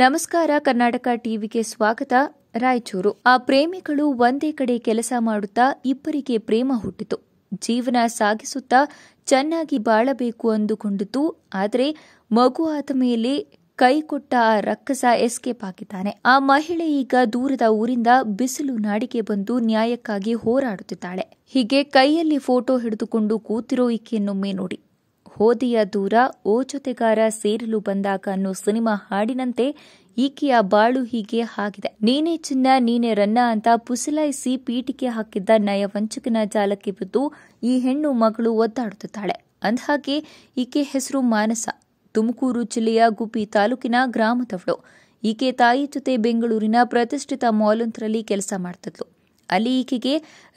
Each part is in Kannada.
ನಮಸ್ಕಾರ ಕರ್ನಾಟಕ ಟಿವಿಗೆ ಸ್ವಾಗತ ರಾಯಚೂರು ಆ ಪ್ರೇಮಿಗಳು ಒಂದೇ ಕಡೆ ಕೆಲಸ ಮಾಡುತ್ತಾ ಇಬ್ಬರಿಗೆ ಪ್ರೇಮ ಹುಟ್ಟಿತು ಜೀವನ ಸಾಗಿಸುತ್ತಾ ಚೆನ್ನಾಗಿ ಬಾಳಬೇಕು ಅಂದುಕೊಂಡಿತು ಆದರೆ ಮಗು ಆದ ಮೇಲೆ ಕೊಟ್ಟ ಆ ರಕ್ಕಸ ಎಸ್ಕೇಪ್ ಆಗಿದ್ದಾನೆ ಆ ಮಹಿಳೆ ಈಗ ದೂರದ ಊರಿಂದ ಬಿಸಿಲು ನಾಡಿಗೆ ಬಂದು ನ್ಯಾಯಕ್ಕಾಗಿ ಹೋರಾಡುತ್ತಿದ್ದಾಳೆ ಹೀಗೆ ಕೈಯಲ್ಲಿ ಫೋಟೋ ಹಿಡಿದುಕೊಂಡು ಕೂತಿರೋ ಈಕೆಯನ್ನೊಮ್ಮೆ ನೋಡಿ ಹೋದಿಯ ದೂರ ಓ ಜೊತೆಗಾರ ಸೇರಲು ಬಂದಾಗ ಅನ್ನೋ ಸಿನಿಮಾ ಹಾಡಿನಂತೆ ಈಕೆಯ ಬಾಳು ಹೀಗೆ ಹಾಗಿದೆ ನೀನೇ ಚಿನ್ನ ನೀನೇ ರನ್ನ ಅಂತ ಪುಸಲಾಯಿಸಿ ಪೀಠಿಕೆ ಹಾಕಿದ್ದ ನಯವಂಚಕನ ಜಾಲಕ್ಕೆ ಬಿದ್ದು ಈ ಹೆಣ್ಣು ಮಗಳು ಒದ್ದಾಡುತ್ತಾಳೆ ಅಂದಹಾಗೆ ಈಕೆ ಹೆಸರು ಮಾನಸ ತುಮಕೂರು ಜಿಲ್ಲೆಯ ಗುಬ್ಬಿ ತಾಲೂಕಿನ ಗ್ರಾಮದವಳು ಈಕೆ ತಾಯಿ ಜೊತೆ ಬೆಂಗಳೂರಿನ ಪ್ರತಿಷ್ಠಿತ ಮಾಲೊಂದರಲ್ಲಿ ಕೆಲಸ ಮಾಡ್ತಿದ್ಲು ಅಲ್ಲಿ ಈಕೆಗೆ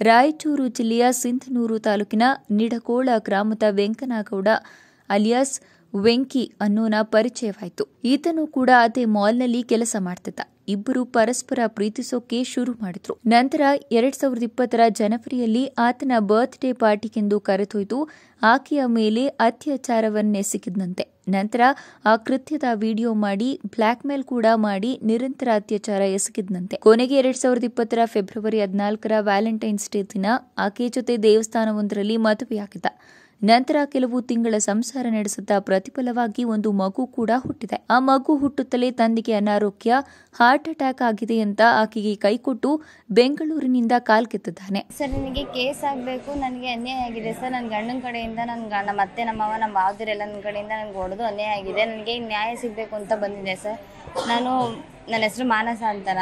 ರಾಯಚೂರು ಜಿಲ್ಲೆಯ ಸಿಂಧನೂರು ತಾಲೂಕಿನ ನಿಡಕೋಳ ಗ್ರಾಮದ ವೆಂಕನಗೌಡ ಅಲಿಯಾಸ್ ವೆಂಕಿ ಅನ್ನೋನ ಪರಿಚಯವಾಯಿತು ಈತನು ಕೂಡ ಅದೇ ಮಾಲ್ನಲ್ಲಿ ಕೆಲಸ ಮಾಡ್ತಿದ್ದ ಇಬ್ಬರು ಪರಸ್ಪರ ಪ್ರೀತಿಸೋಕೆ ಶುರು ಮಾಡಿದ್ರು ನಂತರ ಎರಡ್ ಸಾವಿರದ ಇಪ್ಪತ್ತರ ಜನವರಿಯಲ್ಲಿ ಆತನ ಬರ್ತ್ಡೇ ಪಾರ್ಟಿಗೆಂದು ಕರೆತೊಯ್ದು ಆಕೆಯ ಮೇಲೆ ಅತ್ಯಾಚಾರವನ್ನೆಸಗಿದಂತೆ ನಂತರ ಆ ಕೃತ್ಯದ ವಿಡಿಯೋ ಮಾಡಿ ಬ್ಲ್ಯಾಕ್ ಮೇಲ್ ಕೂಡ ಮಾಡಿ ನಿರಂತರ ಅತ್ಯಾಚಾರ ಎಸಗಿದ್ನಂತೆ ಕೊನೆಗೆ ಎರಡ್ ಸಾವಿರದ ಇಪ್ಪತ್ತರ ಫೆಬ್ರವರಿ ಹದಿನಾಲ್ಕರ ವ್ಯಾಲೆಂಟೈನ್ಸ್ ಡೇ ದಿನ ಆಕೆಯ ಜೊತೆ ದೇವಸ್ಥಾನವೊಂದರಲ್ಲಿ ಮದುವೆಯಾಗಿದ್ದ ನಂತರ ಕೆಲವು ತಿಂಗಳ ಸಂಸಾರ ನಡೆಸುತ್ತಾ ಪ್ರತಿಫಲವಾಗಿ ಒಂದು ಮಗು ಕೂಡ ಹುಟ್ಟಿದೆ ಆ ಮಗು ಹುಟ್ಟುತ್ತಲೇ ತಂದೆಗೆ ಅನಾರೋಗ್ಯ ಹಾರ್ಟ್ ಅಟ್ಯಾಕ್ ಆಗಿದೆ ಅಂತ ಆಕೆಗೆ ಕೈಕೊಟ್ಟು ಬೆಂಗಳೂರಿನಿಂದ ಕೆತ್ತಿದ್ದಾನೆ ಸರ್ ನನಗೆ ಕೇಸ್ ಆಗಬೇಕು ನನಗೆ ಅನ್ಯಾಯ ಆಗಿದೆ ಸರ್ ನನ್ನ ಗಂಡನ ಕಡೆಯಿಂದ ನನ್ನ ನಮ್ಮ ಅತ್ತೆ ನಮ್ಮ ಮಾವದಿರೆಲ್ಲ ನನ್ನ ಕಡೆಯಿಂದ ನನಗೆ ಹೊಡೆದು ಅನ್ಯಾಯ ಆಗಿದೆ ನನಗೆ ನ್ಯಾಯ ಸಿಗಬೇಕು ಅಂತ ಬಂದಿದೆ ಸರ್ ನಾನು ನನ್ನ ಹೆಸರು ಮಾನಸ ಅಂತಾರ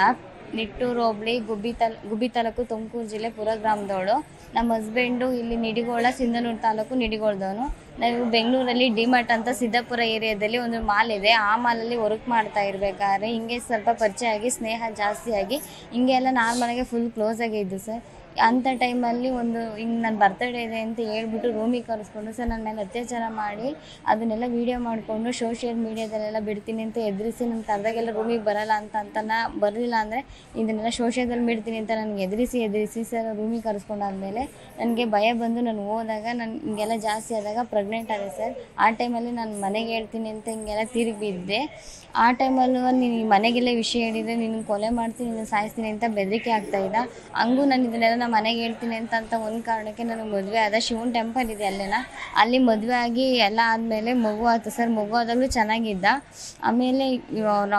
ನಿಟ್ಟೂರು ಹೋಬಳಿ ಗುಬ್ಬಿ ತಲ್ ಗುಬ್ಬಿ ತಾಲೂಕು ತುಮಕೂರು ಜಿಲ್ಲೆ ಪುರ ಗ್ರಾಮದವಳು ನಮ್ಮ ಹಸ್ಬೆಂಡು ಇಲ್ಲಿ ನಿಡಿಗೋಳ ಸಿಂಧನೂರು ತಾಲೂಕು ನಿಡಿಗೋಳದವನು ನಾವು ಬೆಂಗಳೂರಲ್ಲಿ ಡಿಮಾರ್ಟ್ ಅಂತ ಸಿದ್ದಾಪುರ ಏರಿಯಾದಲ್ಲಿ ಒಂದು ಮಾಲ್ ಇದೆ ಆ ಮಾಲಲ್ಲಿ ವರ್ಕ್ ಮಾಡ್ತಾ ಇರಬೇಕಾದ್ರೆ ಹಿಂಗೆ ಸ್ವಲ್ಪ ಪರಿಚಯ ಆಗಿ ಸ್ನೇಹ ಜಾಸ್ತಿಯಾಗಿ ಆಗಿ ಹಿಂಗೆ ಎಲ್ಲ ನಾರ್ಮಲಾಗಿ ಫುಲ್ ಕ್ಲೋಸ್ ಆಗಿ ಇದ್ದು ಸರ್ ಅಂಥ ಟೈಮಲ್ಲಿ ಒಂದು ಹಿಂಗೆ ನನ್ನ ಬರ್ತಡೇ ಇದೆ ಅಂತ ಹೇಳ್ಬಿಟ್ಟು ರೂಮಿಗೆ ಕರೆಸ್ಕೊಂಡು ಸರ್ ನನ್ನ ಮೇಲೆ ಅತ್ಯಾಚಾರ ಮಾಡಿ ಅದನ್ನೆಲ್ಲ ವೀಡಿಯೋ ಮಾಡಿಕೊಂಡು ಸೋಷಿಯಲ್ ಮೀಡಿಯಾದಲ್ಲೆಲ್ಲ ಬಿಡ್ತೀನಿ ಅಂತ ಎದುರಿಸಿ ನನ್ನ ತರದಾಗೆಲ್ಲ ರೂಮಿಗೆ ಬರಲ್ಲ ಅಂತ ಅಂತ ಬರಲಿಲ್ಲ ಅಂದರೆ ಇದನ್ನೆಲ್ಲ ಸೋಷಿಯಲ್ದಲ್ಲಿ ಬಿಡ್ತೀನಿ ಅಂತ ನನಗೆ ಎದುರಿಸಿ ಎದರಿಸಿ ಸರ್ ರೂಮಿಗೆ ಕರೆಸ್ಕೊಂಡಾದ್ಮೇಲೆ ನನಗೆ ಭಯ ಬಂದು ನಾನು ಹೋದಾಗ ನಾನು ಹಿಂಗೆಲ್ಲ ಜಾಸ್ತಿ ಆದಾಗ ಪ್ರೆಗ್ನೆಂಟ್ ಆದೆ ಸರ್ ಆ ಟೈಮಲ್ಲಿ ನಾನು ಮನೆಗೆ ಹೇಳ್ತೀನಿ ಅಂತ ಹಿಂಗೆಲ್ಲ ತಿರುಗಿ ಬಿದ್ದೆ ಆ ಟೈಮಲ್ಲೂ ನೀನು ಮನೆಗೆಲ್ಲ ವಿಷಯ ಹೇಳಿದರೆ ನಿನ್ನ ಕೊಲೆ ಮಾಡ್ತೀನಿ ನಿನ್ನ ಸಾಯಿಸ್ತೀನಿ ಅಂತ ಬೆದರಿಕೆ ಆಗ್ತಾಯಿದ್ದ ಹಂಗೂ ನಾನು ಇದನ್ನೆಲ್ಲ ಮನೆಗೆ ಹೇಳ್ತೀನಿ ಅಂತ ಅಂತ ಒಂದು ಕಾರಣಕ್ಕೆ ನನಗೆ ಮದುವೆ ಆದ ಶಿವನ್ ಟೆಂಪಲ್ ಇದೆ ಅಲ್ಲೇನ ಅಲ್ಲಿ ಮದುವೆ ಆಗಿ ಎಲ್ಲ ಆದಮೇಲೆ ಮಗು ಆಯ್ತು ಸರ್ ಮಗು ಆದಾಗಲೂ ಚೆನ್ನಾಗಿದ್ದ ಆಮೇಲೆ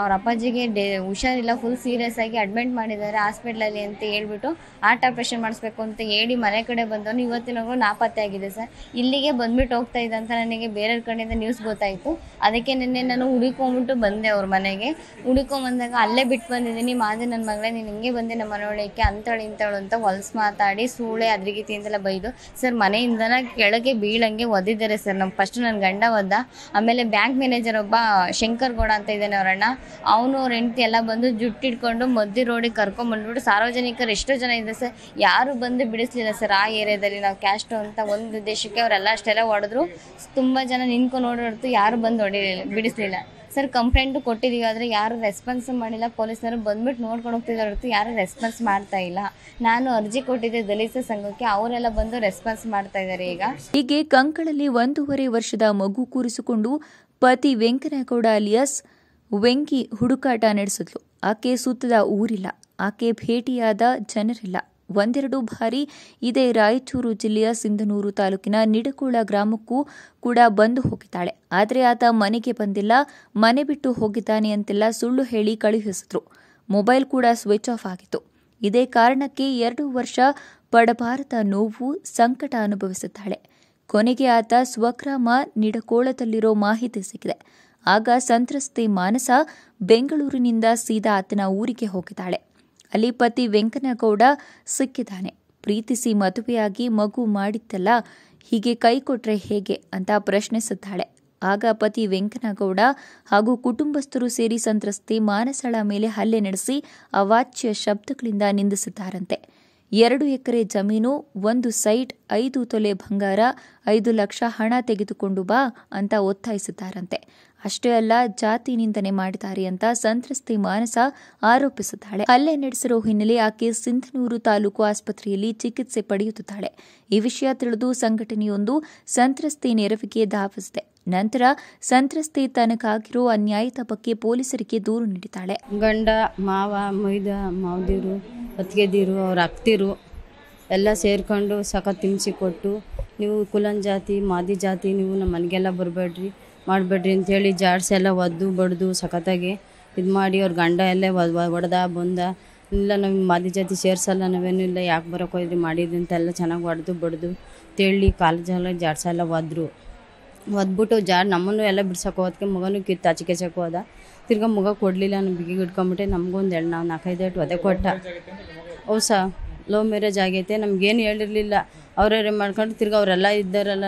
ಅವ್ರ ಅಪ್ಪಾಜಿಗೆ ಡೇ ಹುಷಾರಿಲ್ಲ ಫುಲ್ ಸೀರಿಯಸ್ ಆಗಿ ಅಡ್ಮಿಟ್ ಮಾಡಿದ್ದಾರೆ ಹಾಸ್ಪಿಟ್ಲಲ್ಲಿ ಅಂತ ಹೇಳ್ಬಿಟ್ಟು ಹಾರ್ಟ್ ಆಪ್ರೇಷನ್ ಮಾಡಿಸ್ಬೇಕು ಅಂತ ಹೇಳಿ ಮನೆ ಕಡೆ ಬಂದವನು ಇವತ್ತಿನವರೆಗೂ ನಾಪತ್ತೆ ಆಗಿದೆ ಸರ್ ಇಲ್ಲಿಗೆ ಬಂದ್ಬಿಟ್ಟು ಹೋಗ್ತಾ ಇದ್ದಂತ ಅಂತ ನನಗೆ ಬೇರೆಯವ್ರ ಕಡೆಯಿಂದ ನ್ಯೂಸ್ ಗೊತ್ತಾಯಿತು ಅದಕ್ಕೆ ನಿನ್ನೆ ನಾನು ಹುಡುಕೊಂಬಿಟ್ಟು ಬಂದೆ ಅವ್ರ ಮನೆಗೆ ಹುಡುಕೊಂಬಂದಾಗ ಅಲ್ಲೇ ಬಿಟ್ಟು ಬಂದಿದ್ದೀನಿ ಮಾದೆ ನನ್ನ ಮಗಳೇ ನೀನು ಹಿಂಗೆ ಬಂದೆ ನಮ್ಮ ಮನೆಯೊಳಕ್ಕೆ ಅಂತಳು ಇಂಥಳು ಅಂತ ಹೊಲಸ ಮಾತಾಡಿ ಸೂಳೆ ಅದ್ರಿಗಿತಿ ಅಂತೆಲ್ಲ ಬೈದು ಸರ್ ಮನೆಯಿಂದನ ಕೆಳಗೆ ಬೀಳಂಗೆ ಒದ್ದಿದ್ದಾರೆ ಸರ್ ನಮ್ಮ ಫಸ್ಟ್ ನನ್ನ ಗಂಡ ಒದ್ದ ಆಮೇಲೆ ಬ್ಯಾಂಕ್ ಮ್ಯಾನೇಜರ್ ಒಬ್ಬ ಶಂಕರ್ ಗೌಡ ಅಂತ ಇದ್ದಾನೆ ಅವರಣ್ಣ ಅವನು ಅವ್ರ ಹೆಂಡತಿ ಎಲ್ಲ ಬಂದು ಜುಟ್ಟಿಟ್ಕೊಂಡು ಮದ್ದಿ ರೋಡಿಗೆ ಕರ್ಕೊಂಡ್ಬಂದ್ಬಿಟ್ಟು ಸಾರ್ವಜನಿಕರು ಎಷ್ಟೋ ಜನ ಇದೆ ಸರ್ ಯಾರು ಬಂದು ಬಿಡಿಸ್ಲಿಲ್ಲ ಸರ್ ಆ ಏರಿಯಾದಲ್ಲಿ ನಾವು ಕ್ಯಾಸ್ಟು ಅಂತ ಒಂದು ದೇಶಕ್ಕೆ ಅವರೆಲ್ಲ ಅಷ್ಟೆಲ್ಲ ಹೊಡೆದ್ರು ತುಂಬ ಜನ ನಿಂತ್ಕೊಂಡು ಓಡಾಡ್ತು ಯಾರು ಬಂದು ಹೊಡಿಲಿಲ್ಲ ಬಿಡಿಸ್ಲಿಲ್ಲ ಸರ್ ಕಂಪ್ಲೇಂಟ್ ಕೊಟ್ಟಿದ್ದೀವಿ ಆದರೆ ಯಾರು ರೆಸ್ಪಾನ್ಸ್ ಮಾಡಿಲ್ಲ ಪೊಲೀಸ್ನವರು ಬಂದ್ಬಿಟ್ಟು ನೋಡ್ಕೊಂಡು ಹೋಗ್ತಿದ್ದಾರೆ ಹೊರತು ಯಾರು ರೆಸ್ಪಾನ್ಸ್ ಮಾಡ್ತಾ ಇಲ್ಲ ನಾನು ಅರ್ಜಿ ಕೊಟ್ಟಿದ್ದೆ ದಲಿತ ಸಂಘಕ್ಕೆ ಅವರೆಲ್ಲ ಬಂದು ರೆಸ್ಪಾನ್ಸ್ ಮಾಡ್ತಾ ಇದ್ದಾರೆ ಈಗ ಹೀಗೆ ಕಂಕಳಲ್ಲಿ ಒಂದೂವರೆ ವರ್ಷದ ಮಗು ಕೂರಿಸಿಕೊಂಡು ಪತಿ ವೆಂಕನಗೌಡ ಅಲಿಯಸ್ ವೆಂಕಿ ಹುಡುಕಾಟ ನಡೆಸಿದ್ಲು ಆಕೆ ಸುತ್ತದ ಊರಿಲ್ಲ ಆಕೆ ಭೇಟಿಯಾದ ಜನರಿಲ್ಲ ಒಂದೆರಡು ಬಾರಿ ಇದೇ ರಾಯಚೂರು ಜಿಲ್ಲೆಯ ಸಿಂಧನೂರು ತಾಲೂಕಿನ ನಿಡಕೋಳ ಗ್ರಾಮಕ್ಕೂ ಕೂಡ ಬಂದು ಹೋಗಿದ್ದಾಳೆ ಆದರೆ ಆತ ಮನೆಗೆ ಬಂದಿಲ್ಲ ಮನೆ ಬಿಟ್ಟು ಹೋಗಿದ್ದಾನೆ ಅಂತೆಲ್ಲ ಸುಳ್ಳು ಹೇಳಿ ಕಳುಹಿಸಿದ್ರು ಮೊಬೈಲ್ ಕೂಡ ಸ್ವಿಚ್ ಆಫ್ ಆಗಿತ್ತು ಇದೇ ಕಾರಣಕ್ಕೆ ಎರಡು ವರ್ಷ ಪಡಬಾರದ ನೋವು ಸಂಕಟ ಅನುಭವಿಸುತ್ತಾಳೆ ಕೊನೆಗೆ ಆತ ಸ್ವಗ್ರಾಮ ನಿಡಕೋಳದಲ್ಲಿರೋ ಮಾಹಿತಿ ಸಿಕ್ಕಿದೆ ಆಗ ಸಂತ್ರಸ್ತೆ ಮಾನಸ ಬೆಂಗಳೂರಿನಿಂದ ಸೀದಾ ಆತನ ಊರಿಗೆ ಹೋಗಿದ್ದಾಳೆ ಅಲ್ಲಿ ಪತಿ ವೆಂಕನಗೌಡ ಸಿಕ್ಕಿದ್ದಾನೆ ಪ್ರೀತಿಸಿ ಮದುವೆಯಾಗಿ ಮಗು ಮಾಡಿತ್ತಲ್ಲ ಹೀಗೆ ಕೈ ಕೊಟ್ರೆ ಹೇಗೆ ಅಂತ ಪ್ರಶ್ನಿಸುತ್ತಾಳೆ ಆಗ ಪತಿ ವೆಂಕನಗೌಡ ಹಾಗೂ ಕುಟುಂಬಸ್ಥರು ಸೇರಿ ಸಂತ್ರಸ್ತೆ ಮಾನಸಳ ಮೇಲೆ ಹಲ್ಲೆ ನಡೆಸಿ ಅವಾಚ್ಯ ಶಬ್ದಗಳಿಂದ ನಿಂದಿಸುತ್ತಾರಂತೆ ಎರಡು ಎಕರೆ ಜಮೀನು ಒಂದು ಸೈಟ್ ಐದು ತೊಲೆ ಬಂಗಾರ ಐದು ಲಕ್ಷ ಹಣ ತೆಗೆದುಕೊಂಡು ಬಾ ಅಂತ ಒತ್ತಾಯಿಸುತ್ತಾರಂತೆ ಅಷ್ಟೇ ಅಲ್ಲ ಜಾತಿ ನಿಂದನೆ ಮಾಡಿದ್ದಾರೆ ಅಂತ ಸಂತ್ರಸ್ತಿ ಮಾನಸ ಆರೋಪಿಸುತ್ತಾಳೆ ಹಲ್ಲೆ ನಡೆಸಿರೋ ಹಿನ್ನೆಲೆ ಆಕೆ ಸಿಂಧನೂರು ತಾಲೂಕು ಆಸ್ಪತ್ರೆಯಲ್ಲಿ ಚಿಕಿತ್ಸೆ ಪಡೆಯುತ್ತಿದ್ದಾಳೆ ಈ ವಿಷಯ ತಿಳಿದು ಸಂಘಟನೆಯೊಂದು ಸಂತ್ರಸ್ತಿ ನೆರವಿಗೆ ಧಾವಿಸಿದೆ ನಂತರ ಸಂತ್ರಸ್ತಿ ತನಕಾಗಿರೋ ಅನ್ಯಾಯದ ಬಗ್ಗೆ ಪೊಲೀಸರಿಗೆ ದೂರು ನೀಡಿದ್ದಾಳೆ ಗಂಡ ಮಾವ ಮೈದ ಮಾವದಿರು ಬತ್ಗೆದಿರು ಅವ್ರ ಅಕ್ತಿರು ಎಲ್ಲ ಸೇರಿಕೊಂಡು ಸಖತ್ ತಿನ್ಸಿ ಕೊಟ್ಟು ನೀವು ಕುಲನ್ ಜಾತಿ ಮಾದಿ ಜಾತಿ ನೀವು ನಮ್ಮ ಮನೆಗೆಲ್ಲ ಬರಬೇಡ್ರಿ ಮಾಡಬೇಡ್ರಿ ಅಂಥೇಳಿ ಜಾಡ್ಸಿ ಎಲ್ಲ ಒದ್ದು ಬಡ್ದು ಸಖತ್ತಾಗಿ ಇದು ಮಾಡಿ ಅವ್ರ ಗಂಡ ಎಲ್ಲೇ ಒಡ್ದ ಬಂದ ಇಲ್ಲ ನಮ್ಮ ಮಾದಿ ಜಾತಿ ಸೇರ್ಸಲ್ಲ ನಾವೇನು ಇಲ್ಲ ಯಾಕೆ ಬರೋಕೋದ್ರಿ ಮಾಡಿದ್ರಿ ಅಂತೆಲ್ಲ ಚೆನ್ನಾಗಿ ಒಡ್ದು ಬಡ್ದು ತೇಳಿ ಕಾಲು ಜಾಲ ಜಾಡ್ಸೆಲ್ಲ ಒದ್ರು ಒದ್ಬಿಟ್ಟು ಜಾರ್ ನಮ್ಮನ್ನು ಎಲ್ಲ ಬಿಡ್ಸೋಕೆ ಹೋದಕ್ಕೆ ಮಗನೂ ಕಿತ್ತು ಆಚಿಕೆಚಕ್ಕೆ ಹೋದ ತಿರ್ಗ ಮಗ ಕೊಡಲಿಲ್ಲ ನಾನು ಬಿಗಿಗೆ ಇಟ್ಕೊಂಬಿಟ್ಟೆ ನಮಗೊಂದು ಎರಡು ನಾವು ನಾಲ್ಕೈದು ಏಟು ಒದೆ ಕೊಟ್ಟ ಹೌದು ಸಾ ಲವ್ ಮ್ಯಾರೇಜ್ ಆಗೈತೆ ನಮಗೇನು ಹೇಳಿರಲಿಲ್ಲ ಅವ್ರವ್ರೇ ಮಾಡ್ಕೊಂಡು ತಿರ್ಗಿ ಅವರೆಲ್ಲ ಇದ್ದಾರಲ್ಲ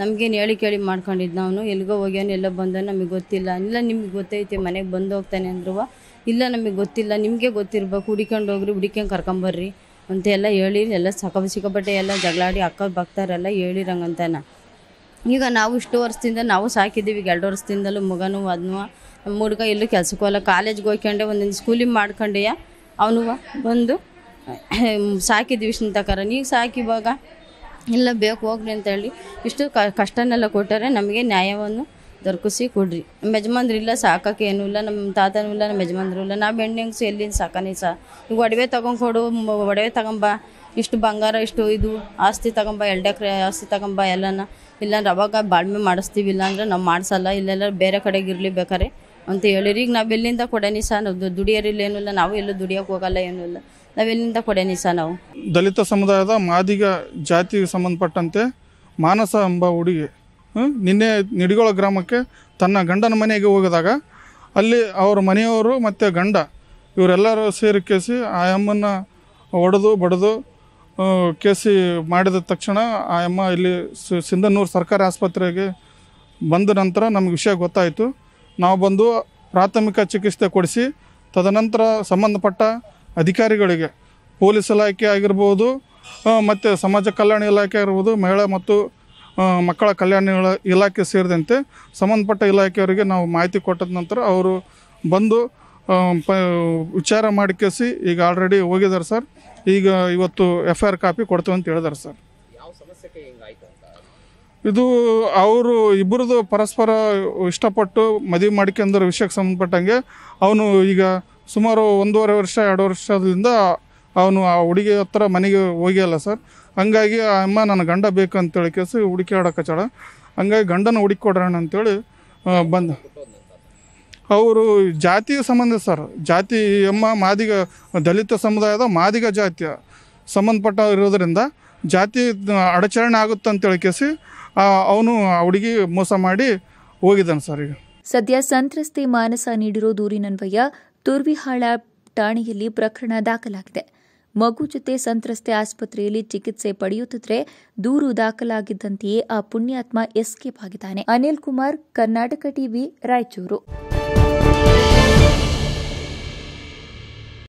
ನಮಗೇನು ಹೇಳಿ ಕೇಳಿ ಮಾಡ್ಕೊಂಡಿದ್ದು ನಾವು ಎಲ್ಲಿಗೋ ಹೋಗ್ಯಾನ ಎಲ್ಲ ಬಂದ ನಮಗೆ ಗೊತ್ತಿಲ್ಲ ಇಲ್ಲ ನಿಮ್ಗೆ ಗೊತ್ತೈತೆ ಮನೆಗೆ ಬಂದು ಹೋಗ್ತಾನೆ ಅಂದ್ರೂ ಇಲ್ಲ ನಮಗೆ ಗೊತ್ತಿಲ್ಲ ನಿಮಗೆ ಗೊತ್ತಿರ್ಬೇಕು ಹುಡಿಕೊಂಡು ಹೋಗ್ರಿ ಹುಡಿಕೊಂಡು ಕರ್ಕೊಂಬರ್ರಿ ಅಂತೆಲ್ಲ ಹೇಳಿ ಎಲ್ಲ ಸಕ ಸಿಕ್ಕಾಪಟ್ಟೆ ಎಲ್ಲ ಜಗಳಾಡಿ ಅಕ್ಕ ಬಗ್ತಾರೆಲ್ಲ ಹೇಳಿರಂಗಂತಾನ ಈಗ ನಾವು ಇಷ್ಟು ವರ್ಷದಿಂದ ನಾವು ಸಾಕಿದ್ದೀವಿ ಈಗ ಎರಡು ವರ್ಷದಿಂದಲೂ ಮಗನೂ ಅದನ್ನು ನಮ್ಮ ಎಲ್ಲೂ ಕೆಲ್ಸಕ್ಕೆ ಹೋಗಲ್ಲ ಕಾಲೇಜ್ಗೆ ಹೋಗ್ಕೊಂಡೆ ಒಂದೊಂದು ಸ್ಕೂಲಿಗೆ ಮಾಡ್ಕೊಂಡೆಯ ಅವನು ಒಂದು ಸಾಕಿದ್ದೀವಿ ತಕರ ನೀವು ಸಾಕಿವಾಗ ಇಲ್ಲ ಬೇಕು ಹೋಗ್ರಿ ಅಂತ ಹೇಳಿ ಇಷ್ಟು ಕ ಕಷ್ಟನೆಲ್ಲ ಕೊಟ್ಟರೆ ನಮಗೆ ನ್ಯಾಯವನ್ನು ದೊರಕಿಸಿ ಕೊಡ್ರಿ ನಮ್ಮ ಯಜಮಾನ್ರು ಇಲ್ಲ ಸಾಕೋಕೆ ಏನೂ ಇಲ್ಲ ನಮ್ಮ ತಾತನೂ ಇಲ್ಲ ನಮ್ಮ ಯಜಮಾನ್ರು ಇಲ್ಲ ನಾವು ಬೆಣ್ಣೆ ಹೆಂಗ್ಸು ಎಲ್ಲಿಂದ ಸಾಕಾನೆ ಸಹ ಈಗ ಒಡವೆ ತೊಗೊಂಡು ಕೊಡು ಒಡವೆ ತಗೊಂಬ ಇಷ್ಟು ಬಂಗಾರ ಇಷ್ಟು ಇದು ಆಸ್ತಿ ತಗೊಂಬ ಎರಡು ಎಕರೆ ಆಸ್ತಿ ತಗೊಂಬ ಎಲ್ಲನ ಇಲ್ಲಾಂದ್ರೆ ಅವಾಗ ಬಾಳ್ಮೆ ಮಾಡಿಸ್ತೀವಿ ಇಲ್ಲಾಂದ್ರೆ ನಾವು ಮಾಡಿಸಲ್ಲ ಇಲ್ಲೆಲ್ಲ ಬೇರೆ ಕಡೆಗೆ ಇರಲಿ ಬೇಕಾರೆ ಅಂತ ಹೇಳಿರಿ ಈಗ ನಾವು ಎಲ್ಲಿಂದ ಕೊಡೇನಿ ಸಹ ನಾವು ದುಡಿಯೋರಿಲ್ಲ ಏನೂ ಇಲ್ಲ ನಾವು ಎಲ್ಲೂ ದುಡಿಯೋಕೆ ಹೋಗಲ್ಲ ಏನೂ ಇಲ್ಲ ನಾವು ಎಲ್ಲಿಂದ ಕೊಡೇನಿ ಸಹ ನಾವು ದಲಿತ ಸಮುದಾಯದ ಮಾದಿಗ ಜಾತಿಗೆ ಸಂಬಂಧಪಟ್ಟಂತೆ ಮಾನಸ ಎಂಬ ಹುಡುಗಿ ನಿನ್ನೆ ನಿಡಿಗೋಳ ಗ್ರಾಮಕ್ಕೆ ತನ್ನ ಗಂಡನ ಮನೆಗೆ ಹೋಗಿದಾಗ ಅಲ್ಲಿ ಅವ್ರ ಮನೆಯವರು ಮತ್ತು ಗಂಡ ಇವರೆಲ್ಲರೂ ಸೇರಿಕೇಸಿ ಆ ಅಮ್ಮನ್ನು ಒಡೆದು ಬಡಿದು ಕೆ ಸಿ ಮಾಡಿದ ತಕ್ಷಣ ಆ ಅಮ್ಮ ಇಲ್ಲಿ ಸಿಂಧನೂರು ಸರ್ಕಾರಿ ಆಸ್ಪತ್ರೆಗೆ ಬಂದ ನಂತರ ನಮಗೆ ವಿಷಯ ಗೊತ್ತಾಯಿತು ನಾವು ಬಂದು ಪ್ರಾಥಮಿಕ ಚಿಕಿತ್ಸೆ ಕೊಡಿಸಿ ತದನಂತರ ಸಂಬಂಧಪಟ್ಟ ಅಧಿಕಾರಿಗಳಿಗೆ ಪೊಲೀಸ್ ಇಲಾಖೆ ಆಗಿರ್ಬೋದು ಮತ್ತು ಸಮಾಜ ಕಲ್ಯಾಣ ಇಲಾಖೆ ಆಗಿರ್ಬೋದು ಮಹಿಳಾ ಮತ್ತು ಮಕ್ಕಳ ಕಲ್ಯಾಣ ಇಲಾಖೆ ಸೇರಿದಂತೆ ಸಂಬಂಧಪಟ್ಟ ಇಲಾಖೆಯವರಿಗೆ ನಾವು ಮಾಹಿತಿ ಕೊಟ್ಟದ ನಂತರ ಅವರು ಬಂದು ಪ ವಿಚಾರ ಮಾಡಿಕೇಸಿ ಈಗ ಆಲ್ರೆಡಿ ಹೋಗಿದ್ದಾರೆ ಸರ್ ಈಗ ಇವತ್ತು ಎಫ್ ಐ ಆರ್ ಕಾಪಿ ಕೊಡ್ತೇವೆ ಅಂತ ಹೇಳಿದಾರೆ ಸರ್ ಇದು ಅವರು ಇಬ್ಬರದು ಪರಸ್ಪರ ಇಷ್ಟಪಟ್ಟು ಮದುವೆ ಮಾಡ್ಕೊಂಡ್ರ ವಿಷಯಕ್ಕೆ ಸಂಬಂಧಪಟ್ಟಂಗೆ ಅವನು ಈಗ ಸುಮಾರು ಒಂದೂವರೆ ವರ್ಷ ಎರಡು ವರ್ಷದಿಂದ ಅವನು ಆ ಹುಡುಗಿ ಹತ್ರ ಮನೆಗೆ ಹೋಗಿಲ್ಲ ಸರ್ ಹಂಗಾಗಿ ಆ ಅಮ್ಮ ನನ್ನ ಗಂಡ ಬೇಕು ಹೇಳಿ ಹುಡುಕಿ ಆಡೋಕೆ ಚಳ ಹಂಗಾಗಿ ಗಂಡನ ಹುಡುಕಿ ಕೊಡ್ರಣ ಅಂತೇಳಿ ಬಂದ ಅವರು ಜಾತಿಯ ಸಂಬಂಧ ಸರ್ ಜಾತಿ ಎಮ್ಮ ಮಾದಿಗ ದಲಿತ ಸಮುದಾಯದ ಮಾದಿಗ ಜಾತಿಯ ಸಂಬಂಧಪಟ್ಟ ಇರೋದರಿಂದ ಜಾತಿ ಅಡಚರಣೆ ಆಗುತ್ತೆ ಅಂತ ಹೇಳಿಕೇಸಿ ಅವನು ಆ ಹುಡುಗಿ ಮೋಸ ಮಾಡಿ ಹೋಗಿದ್ದಾನೆ ಸರ್ ಈಗ ಸದ್ಯ ಸಂತ್ರಸ್ತೆ ಮಾನಸ ನೀಡಿರೋ ದೂರಿನನ್ವಯ ತುರ್ವಿಹಾಳ ಠಾಣೆಯಲ್ಲಿ ಪ್ರಕರಣ ದಾಖಲಾಗಿದೆ ಮಗು ಜೊತೆ ಸಂತ್ರಸ್ತೆ ಆಸ್ಪತ್ರೆಯಲ್ಲಿ ಚಿಕಿತ್ಸೆ ಪಡೆಯುತ್ತಿದ್ರೆ ದೂರು ದಾಖಲಾಗಿದ್ದಂತೆಯೇ ಆ ಪುಣ್ಯಾತ್ಮ ಎಸ್ಕೇಪ್ ಆಗಿದ್ದಾನೆ ಅನಿಲ್ ಕುಮಾರ್ ಕರ್ನಾಟಕ ಟಿವಿ ರಾಯಚೂರು